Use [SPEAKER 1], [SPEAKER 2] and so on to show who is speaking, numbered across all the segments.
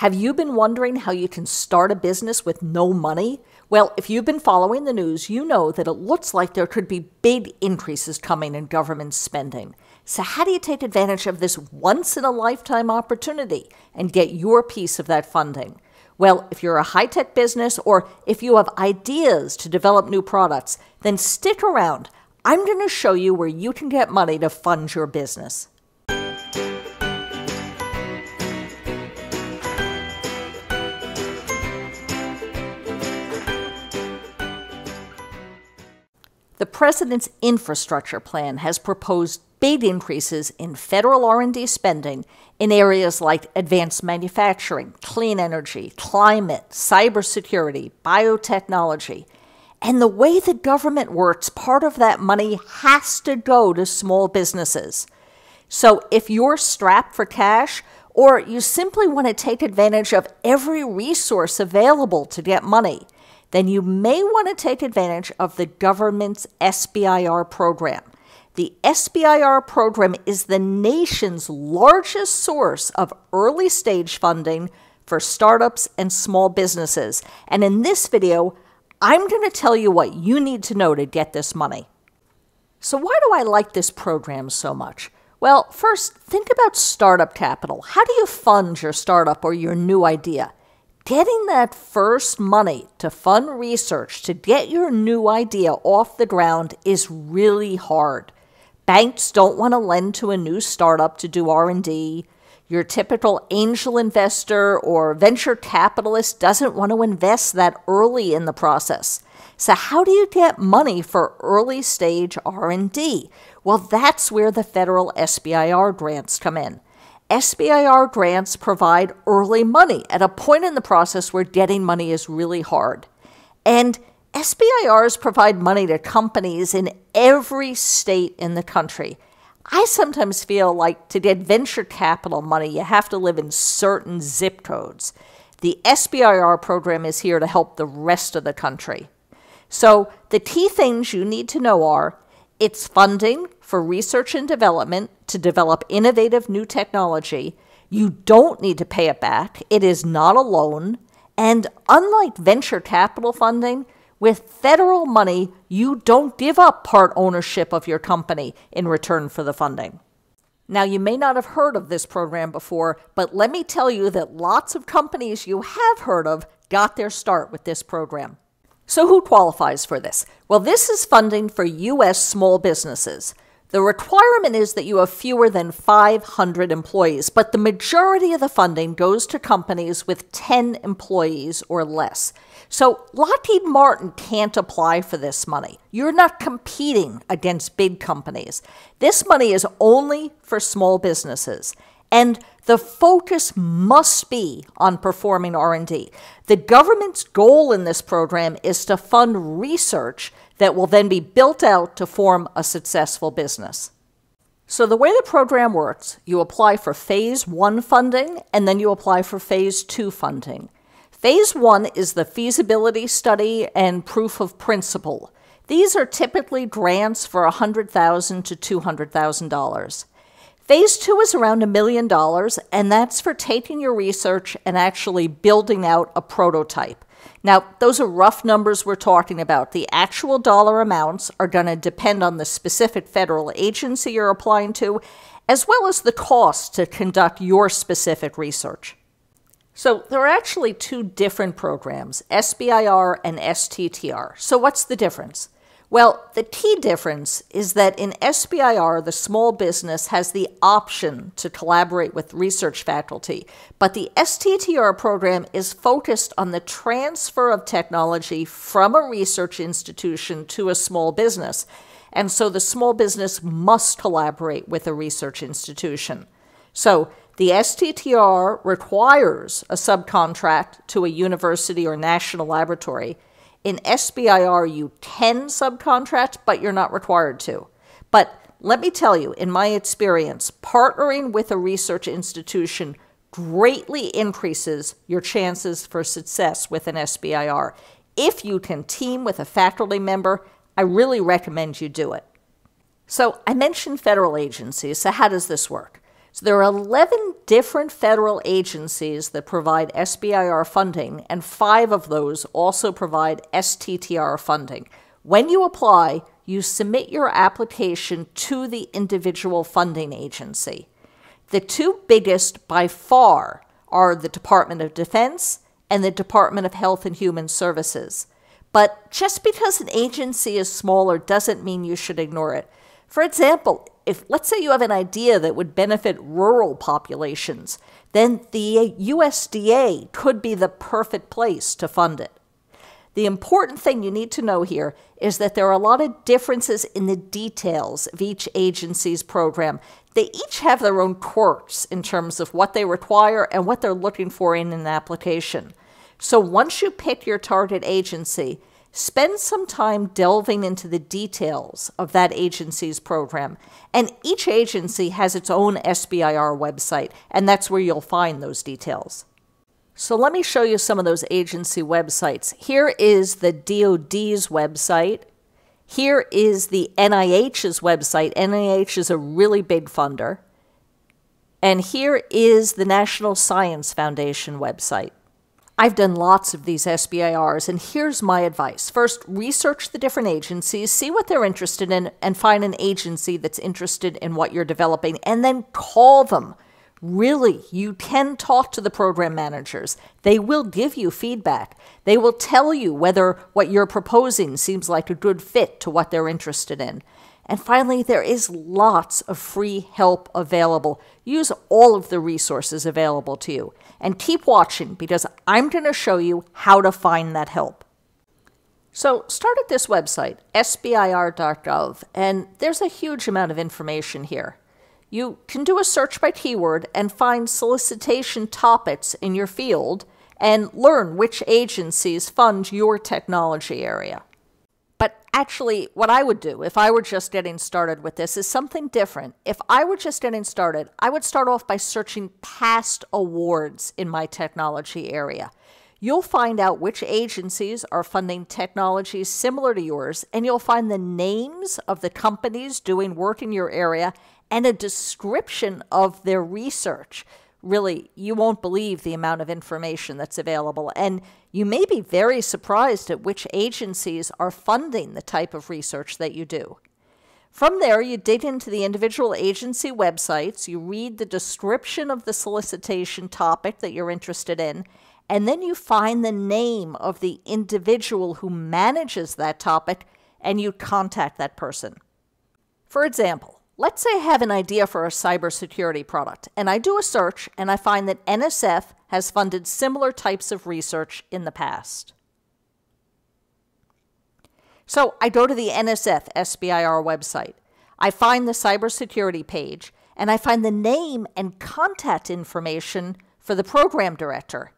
[SPEAKER 1] Have you been wondering how you can start a business with no money? Well, if you've been following the news, you know that it looks like there could be big increases coming in government spending. So, how do you take advantage of this once in a lifetime opportunity and get your piece of that funding? Well, if you're a high tech business or if you have ideas to develop new products, then stick around. I'm going to show you where you can get money to fund your business. The president's infrastructure plan has proposed big increases in federal R&D spending in areas like advanced manufacturing, clean energy, climate, cybersecurity, biotechnology. And the way the government works, part of that money has to go to small businesses. So if you're strapped for cash or you simply want to take advantage of every resource available to get money, then you may want to take advantage of the government's SBIR program. The SBIR program is the nation's largest source of early stage funding for startups and small businesses. And in this video, I'm going to tell you what you need to know to get this money. So, why do I like this program so much? Well, first, think about startup capital. How do you fund your startup or your new idea? Getting that first money to fund research to get your new idea off the ground is really hard. Banks don't want to lend to a new startup to do R&D. Your typical angel investor or venture capitalist doesn't want to invest that early in the process. So how do you get money for early stage R&D? Well, that's where the federal SBIR grants come in. SBIR grants provide early money at a point in the process where getting money is really hard. And SBIRs provide money to companies in every state in the country. I sometimes feel like to get venture capital money, you have to live in certain zip codes. The SBIR program is here to help the rest of the country. So, the key things you need to know are its funding for research and development to develop innovative new technology. You don't need to pay it back, it is not a loan. And unlike venture capital funding, with federal money, you don't give up part ownership of your company in return for the funding. Now, you may not have heard of this program before, but let me tell you that lots of companies you have heard of got their start with this program. So, who qualifies for this? Well, this is funding for U.S. small businesses. The requirement is that you have fewer than 500 employees, but the majority of the funding goes to companies with 10 employees or less. So Lockheed Martin can't apply for this money. You're not competing against big companies. This money is only for small businesses and the focus must be on performing r&d the government's goal in this program is to fund research that will then be built out to form a successful business so the way the program works you apply for phase one funding and then you apply for phase two funding phase one is the feasibility study and proof of principle these are typically grants for $100000 to $200000 Phase two is around a million dollars, and that's for taking your research and actually building out a prototype. Now, those are rough numbers we're talking about. The actual dollar amounts are going to depend on the specific federal agency you're applying to, as well as the cost to conduct your specific research. So, there are actually two different programs SBIR and STTR. So, what's the difference? Well, the key difference is that in SBIR, the small business has the option to collaborate with research faculty, but the STTR program is focused on the transfer of technology from a research institution to a small business. And so the small business must collaborate with a research institution. So the STTR requires a subcontract to a university or national laboratory in SBIR, you can subcontract, but you're not required to. But let me tell you, in my experience, partnering with a research institution greatly increases your chances for success with an SBIR. If you can team with a faculty member, I really recommend you do it. So, I mentioned federal agencies, so how does this work? So there are 11 different federal agencies that provide SBIR funding, and five of those also provide STTR funding. When you apply, you submit your application to the individual funding agency. The two biggest by far are the Department of Defense and the Department of Health and Human Services. But just because an agency is smaller doesn't mean you should ignore it. For example, if let's say you have an idea that would benefit rural populations, then the USDA could be the perfect place to fund it. The important thing you need to know here is that there are a lot of differences in the details of each agency's program. They each have their own quirks in terms of what they require and what they're looking for in an application. So once you pick your target agency, Spend some time delving into the details of that agency's program. And each agency has its own SBIR website, and that's where you'll find those details. So let me show you some of those agency websites. Here is the DoD's website. Here is the NIH's website. NIH is a really big funder. And here is the National Science Foundation website. I've done lots of these SBIRs, and here's my advice. First, research the different agencies, see what they're interested in, and find an agency that's interested in what you're developing, and then call them. Really, you can talk to the program managers. They will give you feedback. They will tell you whether what you're proposing seems like a good fit to what they're interested in. And finally, there is lots of free help available. Use all of the resources available to you and keep watching because I'm going to show you how to find that help. So, start at this website, sbir.gov, and there's a huge amount of information here. You can do a search by keyword and find solicitation topics in your field and learn which agencies fund your technology area actually, what I would do if I were just getting started with this is something different. If I were just getting started, I would start off by searching past awards in my technology area. You'll find out which agencies are funding technologies similar to yours, and you'll find the names of the companies doing work in your area and a description of their research really, you won't believe the amount of information that's available. And you may be very surprised at which agencies are funding the type of research that you do. From there, you dig into the individual agency websites, you read the description of the solicitation topic that you're interested in, and then you find the name of the individual who manages that topic and you contact that person. For example, Let's say I have an idea for a cybersecurity product, and I do a search and I find that NSF has funded similar types of research in the past. So I go to the NSF SBIR website. I find the cybersecurity page, and I find the name and contact information for the program director.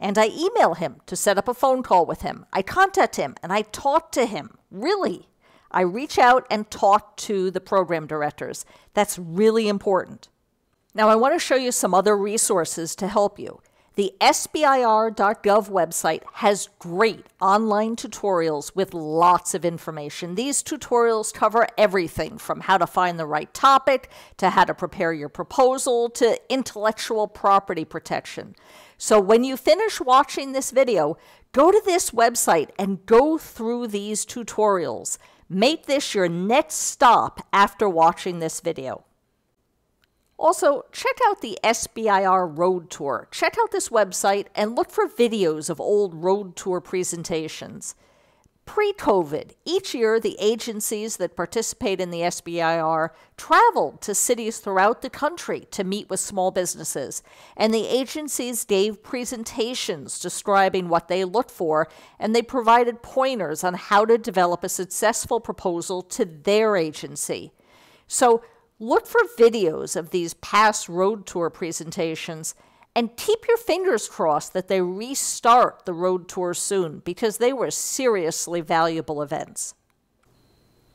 [SPEAKER 1] And I email him to set up a phone call with him. I contact him and I talk to him, really. I reach out and talk to the program directors. That's really important. Now, I want to show you some other resources to help you. The SBIR.gov website has great online tutorials with lots of information. These tutorials cover everything from how to find the right topic to how to prepare your proposal to intellectual property protection. So when you finish watching this video, go to this website and go through these tutorials. Make this your next stop after watching this video. Also, check out the SBIR Road Tour. Check out this website and look for videos of old Road Tour presentations. Pre COVID, each year the agencies that participate in the SBIR traveled to cities throughout the country to meet with small businesses, and the agencies gave presentations describing what they looked for, and they provided pointers on how to develop a successful proposal to their agency. So look for videos of these past road tour presentations and keep your fingers crossed that they restart the road tour soon because they were seriously valuable events.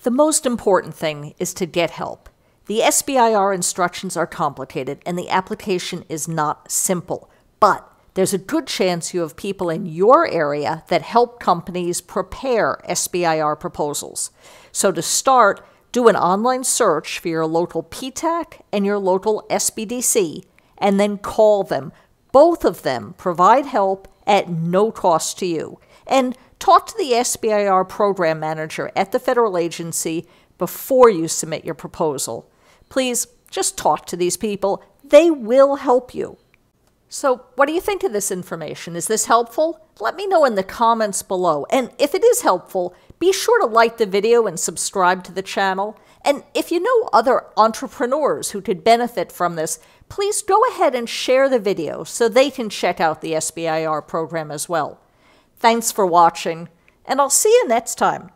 [SPEAKER 1] The most important thing is to get help. The SBIR instructions are complicated and the application is not simple, but there's a good chance you have people in your area that help companies prepare SBIR proposals. So to start, do an online search for your local PTAC and your local SBDC and then call them. Both of them provide help at no cost to you. And talk to the SBIR program manager at the federal agency before you submit your proposal. Please just talk to these people, they will help you. So, what do you think of this information? Is this helpful? Let me know in the comments below. And if it is helpful, be sure to like the video and subscribe to the channel. And if you know other entrepreneurs who could benefit from this, please go ahead and share the video so they can check out the SBIR program as well. Thanks for watching, and I'll see you next time.